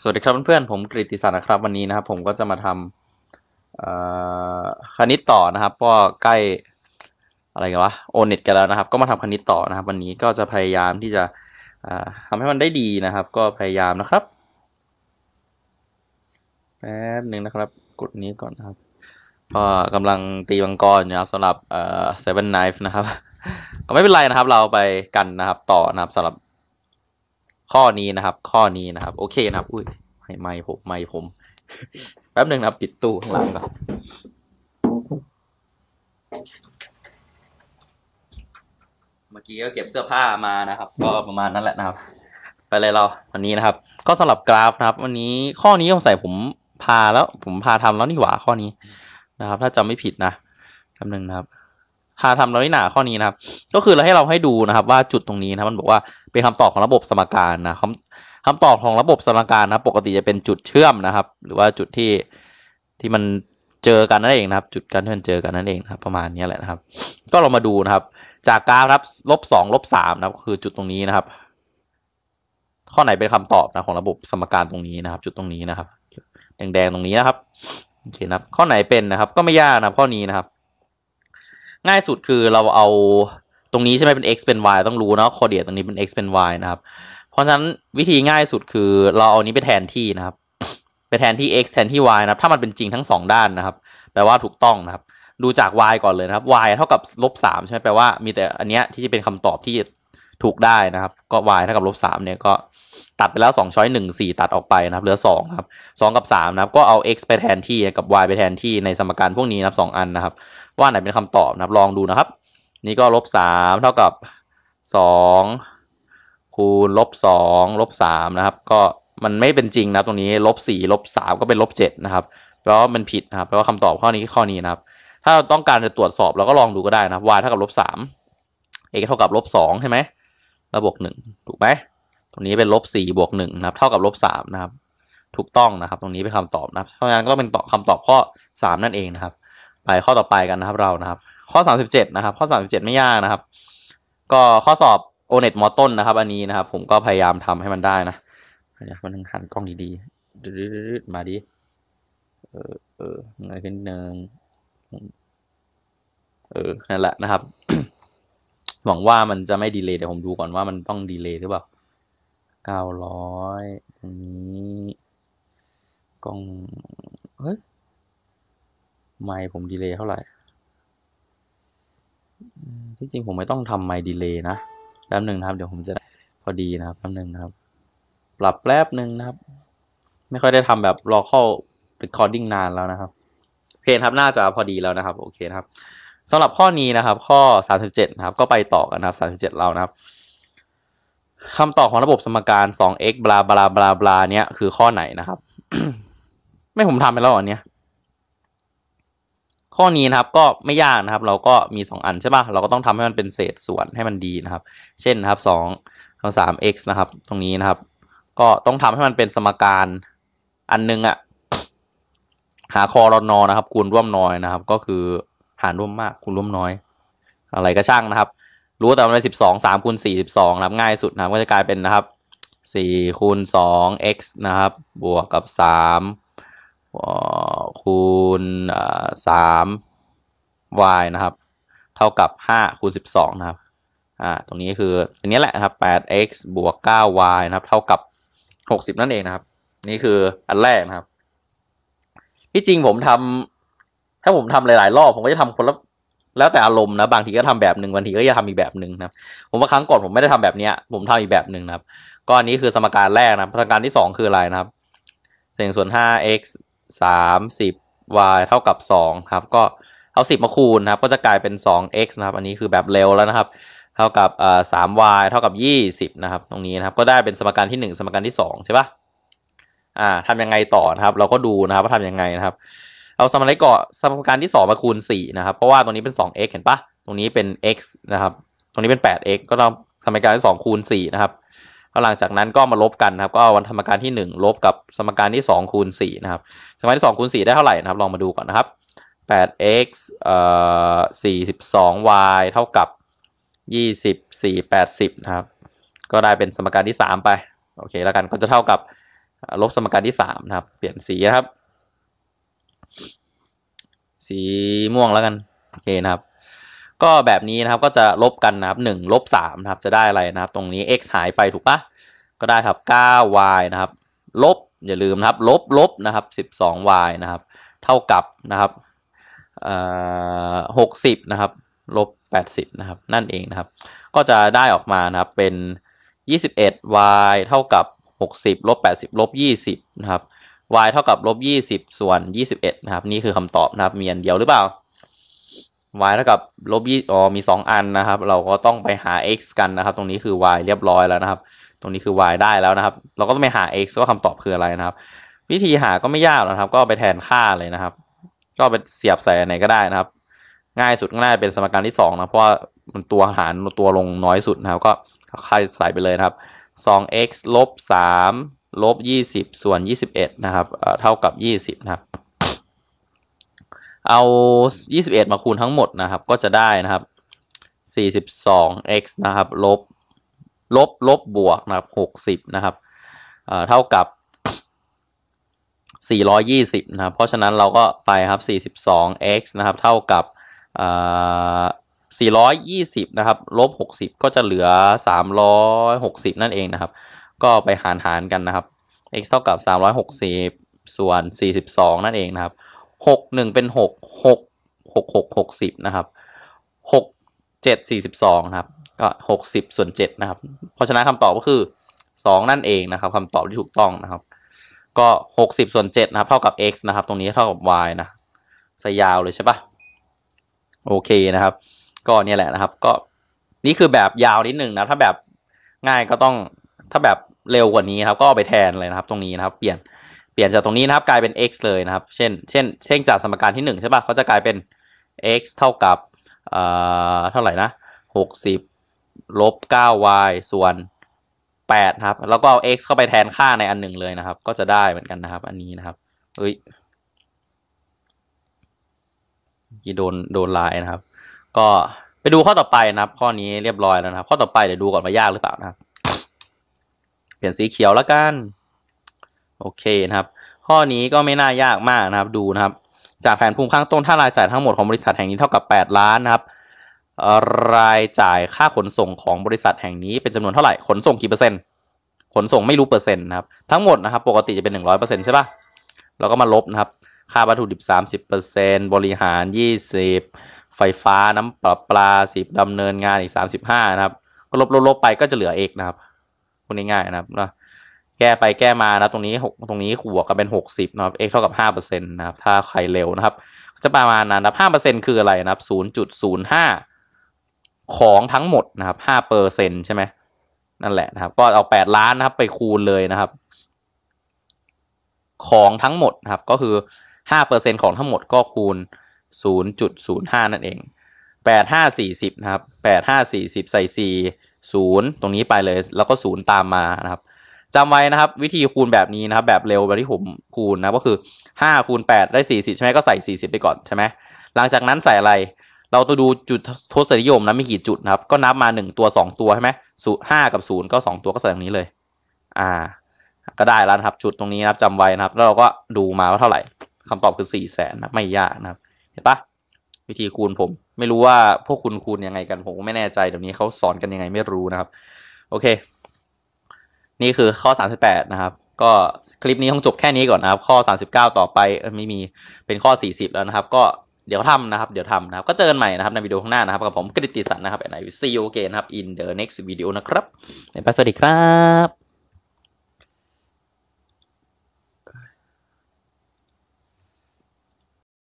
สวัสดีครับเพื่อนๆ ผมกริติศักดิ์นะครับ วันนี้นะครับ ผมก็จะมาทำคณิตต่อนะครับก็ใกล้อะไรกันวะโอเน็ตกันแล้วนะครับ ก็มาทำคณิตต่อนะครับ วันนี้ก็จะพยายามที่จะทำให้มันได้ดีนะครับ ก็พยายามนะครับแป๊บหนึ่งนะครับกดนี้ก่อนนะครับก็กำลังตีวังกรนะครับสำหรับเซเว่นไนฟ์นะครับ ก็ไม่เป็นไรนะครับ เราไปกันนะครับ ต่อนะครับสำหรับข้อนี้นะครับ ข้อนี้นะครับ โอเคนะครับ อุ้ยไม่ไม่ผมไม่ผมแป๊บหนึ่งนะปิดตู้ข้างหลังก่อนเมื่อกี้ก็เก็บเสื้อผ้ามานะครับ ก็ประมาณนั้นแหละนะครับ ไปเลยเราวันนี้นะครับ ก็สำหรับกราฟนะครับ วันนี้ข้อนี้ผมใส่ผมพาแล้ว ผมพาทำแล้วนี่หว่าข้อนี้นะครับถ้าจำไม่ผิดนะแป๊บหนึ่งนะครับพาทำแล้วนี่หนาข้อนี้นะครับ ก็คือเราให้เราให้ดูนะครับ ว่าจุดตรงนี้นะมันบอกว่าเป็นคำตอบของระบบสมการนะคำคำตอบของระบบสมการนะปกติจะเป็นจุดเชื่อมนะครับ หรือว่าจุดที่ที่มันเจอกันนั่นเองนะครับ จุดการที่มันเจอกันนั่นเองครับ ประมาณนี้แหละนะครับ ก็เรามาดูนะครับ จากกราฟครับลบสองลบสามนะครับคือจุดตรงนี้นะครับ ข้อไหนเป็นคำตอบนะของระบบสมการตรงนี้นะครับ จุดตรงนี้นะครับแดงๆตรงนี้นะครับโอเคนะครับ ข้อไหนเป็นนะครับ ก็ไม่ยากนะครับข้อนี้นะครับ ง่ายสุดคือเราเอาตรงนี้ใช่ไหมเป็น x เป็น y ต้องรู้เนาะ coordinate ตรงนี้เป็น x เป็น y นะครับ เพราะฉะนั้นวิธีง่ายสุดคือ เราเอานี้ไปแทนที่นะครับไปแทนที่ x แทนที่ y นะครับถ้ามันเป็นจริงทั้ง 2 ด้านนะครับ แปลว่าถูกต้องนะครับดูจาก y ก่อนเลยนะครับ y เท่ากับลบสใช่ไหมแปลว่ามีแต่อันเนี้ยที่จะเป็นคำตอบที่ถูกได้นะครับก็ y เท่ากับลบสเนี่ยก็ตัดไปแล้ว 2 ช้อย1 4 ตัดออกไปนะครับเหลือ2ครับ 2 กับ 3 นะครับก็เอา x ไปแทนที่กับ y ไปแทนที่ในสมการพวกนี้นะครับ 2 อันนะครับว่าไหนเป็นคำตอบนะครับลองดูนะครับนี่ ก็ลบสามเท่ากับสองคูณลบสองลบสามนะครับ ก็ มัน ไม่เป็นจริงนะตรงนี้ลบสี่ลบสามก็เป็นลบเจ็ดนะครับ เพราะมันผิดนะครับแปลว่าคำตอบข้อนี้ข้อนี้นะครับ ถ้าเราต้องการ จะ ตรวจสอบเราก็ลองดูก็ได้นะครับ y เท่ากับลบสาม x เท่ากับลบสองใช่ไหมแล้วบวกหนึ่งถูกไหมตรงนี้เป็นลบสี่บวกหนึ่งนะครับเท่ากับลบสามนะครับถูกต้องนะครับ ตรงนี้เป็นคำตอบนะครับเพราะงั้นก็เป็นตอบคำตอบข้อสามนั่นเองนะครับ ไปข้อต่อไปกันนะครับเรานะครับข้อ 37 นะครับ ข้อ 37 ไม่ยากนะครับ ก็ข้อสอบโอเน็ตมอต้นนะครับ อันนี้นะครับผมก็พยายามทำให้มันได้นะพยาามันหันกล้องดีๆมาดิเออเออเงยขึ้นหนึ่งเออ นั่นแหละนะครับ หวังว่ามันจะไม่ดีเลยเดี๋ยวผมดูก่อนว่ามันต้องดีเลยหรือเปล่าเก้าร้อยตรงนี้กล้องเฮ้ยไม่ผมดีเลยเท่าไหร่ที่จริงผมไม่ต้องทำไมดีเลย์นะ แป๊บหนึ่งนะครับเดี๋ยวผมจะพอดีนะครับแป๊บหนึ่งนะครับ ปรับแป๊บหนึ่งนะครับ ไม่ค่อยได้ทำแบบร local recording นานแล้วนะครับโอเคครับน่าจะพอดีแล้วนะครับ โอเคครับสำหรับข้อนี้นะครับ ข้อ37นะครับ ก็ไปต่อกันนะครับ37เรานะครับคำตอบของระบบสมการ 2x บลาบลาบลาบลา เนี่ย คือข้อไหนนะครับ ไม่ผมทำไปแล้วอันเนี้ยข้อนี้นะครับก็ไม่ยากนะครับ เราก็มี2อันใช่ปะ่ะเราก็ต้องทำให้มันเป็นเศษส่วนให้มันดีนะครับ เช่นนะครับ2ทั้ง 3x นะครับ ตรงนี้นะครับ ก็ต้องทำให้มันเป็นสมการอันนึงอะหาคอรอนอนะครับ คูณร่วมน้อยนะครับ ก็คือหารร่วมมากคูณร่วมน้อย อะไรก็ช่างนะครับ รู้แต่มันเป็นสิบสองสามคูณสี่สิบสองนะครับ ง่ายสุดนะครับก็จะกลายเป็นนะครับสี่คูณสอง x นะครับ บวกกับสามคูณสามวายนะครับ เท่ากับห้าคูณสสิบองนะครับ อ่า ตรงนี้คืออันนี้แหละนะครับแปดเอ็กซ์บวกเก้าวายนะครับ เท่ากับหกสิบนั่นเองนะครับ นี่คืออันแรกนะครับ ที่จริงผมทำถ้าผมทำหลายๆ รอบผมก็จะทำคนละแล้วแต่อารมณ์นะบางทีก็ทำแบบหนึ่งบางที ก็จะทำอีกแบบหนึ่งนะผมว่าครั้งก่อนผมไม่ได้ทำแบบเนี้ย ผมทำอีกแบบหนึ่งนะครับ ก็อันนี้คือสมการแรกนะสมการที่สองคืออะไรนะครับเศษส่วนห้ 5x สสามิบ y เท่ากับสองครับ ก็เอาสิบมาคูณนะครับก็จะกลายเป็นสอง x นะครับ อันนี้คือแบบเร็วแล้วนะครับเท่ากับเอ่อม y เท่ากับยี่สิบนะครับตรงนี้นะครับก็ได้เป็นสมการที่หนึ่งสมการที่สองใช่ปะอ่าทำยังไงต่อนะครับ เราก็ดูนะครับว่าทำยังไงนะครับเอาสมการก่อสมการที่งมาคูณสี่นะครับ เพราะว่าตรงนี้เป็นสง x เห็นปะตรงนี้เป็น x นะครับ ตรงนี้เป็นแปด x ก็ต้องสมการที่สองคูณสี่นะครับแล้วหลังจากนั้นก็มาลบกันนะครับ ก็เอาวันธรรมการที่ 1 ลบกับสมการที่2คูณ4นะครับ สมการที่2คูณ4ได้เท่าไหร่นะครับลองมาดูก่อนนะครับ 8x เอ่อ 42y เท่ากับ24 80 นะครับ ก็ได้เป็นสมการที่ 3 ไป โอเคแล้วกันก็จะเท่ากับ ลบสมการที่3นะครับเปลี่ยนสีนะครับ สีม่วงแล้วกันโอเคนะครับก็แบบนี้นะครับก็จะลบกันนะครับ1ลบ3นะครับจะได้อะไรนะครับตรงนี้ x หายไปถูกปะก็ได้ครับ 9y นะครับลบอย่าลืมนะครับลบลบนะครับ 12y นะครับเท่ากับนะครับหกสิบนะครับลบแปดสิบนะครับนั่นเองนะครับก็จะได้ออกมานะครับเป็นยี่สิบเอ็ด y เท่ากับหกสิบลบแปดสิบลบยี่สิบนะครับ y เท่ากับลบยี่สิบส่วนยี่สิบเอ็ดนะครับนี่คือคำตอบนะครับมีอันเดียวหรือเปล่า y เท่ากับลบยี่อ๋อมี 2 อันนะครับ เราก็ต้องไปหา x กันนะครับ ตรงนี้คือ y เรียบร้อยแล้วนะครับ ตรงนี้คือ y ได้แล้วนะครับ เราก็ต้องไปหา x ว่าคำตอบคืออะไรนะครับ วิธีหาก็ไม่ยากหรอกครับ ก็ไปแทนค่าเลยนะครับ ก็ไปเสียบใส่ไหนก็ได้นะครับ ง่ายสุดง่ายเป็นสมการที่ 2 นะ เพราะว่ามันตัวหารตัวลงน้อยสุดนะครับ ก็ค่ายใส่ไปเลยนะครับ 2x ลบ 3 ลบ 20 ส่วน 21 นะครับ เท่ากับ 20 นะครับเอา 21 มาคูณทั้งหมดนะครับ ก็จะได้นะครับ 42x นะครับ ลบ ลบ ลบ บวกนะครับ60 นะครับเท่ากับ420นะครับ เพราะฉะนั้นเราก็ไปครับ 42x นะครับ เท่ากับ420นะครับ ลบ60ก็จะเหลือ 360นั่นเองนะครับ ก็ไปหารหารกันนะครับ x เท่ากับ360ส่วน42นั่นเองนะครับหกหนึ่งเป็นหกหกหกหกหกสิบนะครับหกเจ็ดสี่สิบสองครับ ก็หกสิบส่วนเจ็ดนะครับ เพราะฉะนั้นคำตอบก็คือสองนั่นเองนะครับคำตอบที่ถูกต้องนะครับ ก็หกสิบส่วนเจ็ดนะครับ เท่ากับ x นะครับ ตรงนี้เท่ากับ y นะสยาวเลยใช่ปะโอเคนะครับ ก็เนี่ยแหละนะครับ ก็นี่คือแบบยาวนิดหนึ่งนะถ้าแบบง่ายก็ต้องถ้าแบบเร็วกว่านี้ครับ ก็เอาไปแทนเลยนะครับ ตรงนี้นะครับ เปลี่ยนเปลี่ยนจากตรงนี้นะครับกลายเป็น x เลยนะครับเช่น เช่นเช่นจากสมการที่1ใช่ปะ่ะเขาจะกลายเป็น x เท่ากับเอ่อเท่าไหร่นะ60 ลบ 9y ส่วน8ครับแล้วก็เอา x เข้าไปแทนค่าในอันหนึ่งเลยนะครับ ก็จะได้เหมือนกันนะครับอันนี้นะครับเฮ้ยกี่โดนโดนลายนะครับ ก็ไปดูข้อต่อไปนะครับข้อนี้เรียบร้อยแล้วนะครับข้อต่อไปเดี๋ยวดูก่อนว่ายากหรือเปล่านะครับเปลี่ยนสีเขียวแล้วกันโอเคนะครับข้อนี้ก็ไม่น่ายากมากนะครับดูนะครับจากแผนภูมิข้างต้นถ้ารายจ่ายทั้งหมดของบริษัทแห่งนี้เท่ากับ8ล้านนะครับ รายจ่ายค่าขนส่งของบริษัทแห่งนี้เป็นจำนวนเท่าไหร่ขนส่งกี่เปอร์เซ็นต์ขนส่งไม่รู้เปอร์เซ็นต์นะครับทั้งหมดนะครับปกติจะเป็น 100%ใช่ปะ่ะเราก็มาลบนะครับค่าวัตถุดิบ 30%บริหาร20ไฟฟ้าน้ำปลาปลา10ดำเนินงานอีก35นะครับก็ลบๆไปก็จะเหลือเอกนะครับพูดง่ายๆนะครับแก้ไปแก้มานะตรงนี้หกตรงนี้ขวกกันเป็นหกสิบนะครับ x เท่ากับห้าเปอร์เซ็นต์นะครับ ถ้าใครเร็วนะครับ จะประมาณนั้นนะห้าเปอร์เซ็นต์คืออะไรนะครับศูนย์จุดศูนย์ห้าของทั้งหมดนะครับห้าเปอร์เซ็นต์ใช่ไหม นั่นแหละนะครับ ก็เอาแปดล้านนะครับ ไปคูณเลยนะครับ ของทั้งหมดนะครับ ก็คือห้าเปอร์เซ็นต์ของทั้งหมดก็คูณศูนย์จุดศูนย์ห้านั่นเองแปดห้าสี่สิบนะครับแปดห้าสี่สิบใส่สี่ศูนย์ตรงนี้ไปเลย แล้วก็ศูนย์ตามมานะครับจำไว้นะครับวิธีคูณแบบนี้นะครับ แบบเร็วแบบที่ผม คูณนะก็คือ5คูณ8ได้40ใช่ไหมก็ใส่40ไปก่อนใช่ไหมหลังจากนั้นใส่อะไร เราตัวดูจุดทศนิยมนะมีกี่จุดนะครับ ก็นับมา1ตัว2ตัวใช่ไหมศูนย์ห้ากับ0ก็2ตัวก็ใส่ตรงนี้เลยอ่า ก็ได้แล้วครับจุดตรงนี้นะจํับจำไว้นะครับแล้วเราก็ดูมาว่าเท่าไหร่ คำตอบคือ4ี่แสนนะไม่ยากนะครับเห็นปะวิธีคูณผม ไม่รู้ว่า พวกคุณคูณยังไงกัน ผมไม่แน่ใจเดี๋ยวนี้เขาสอนกันยังไงไม่รู้นะครับ โอเคนี่คือข้อ 38 นะครับ ก็คลิปนี้ต้องจบแค่นี้ก่อนนะครับ ข้อ 39 ต่อไปไม่มีเป็นข้อ 40 แล้วนะครับ ก็เดี๋ยวทำนะครับเดี๋ยวทำนะครับ ก็เจอกันใหม่นะครับ ในวิดีโอข้างหน้านะครับกับผมกฤติสันนะครับไอไนซีโอเกนครับ in the next video นะครับไปสวัสดีครับ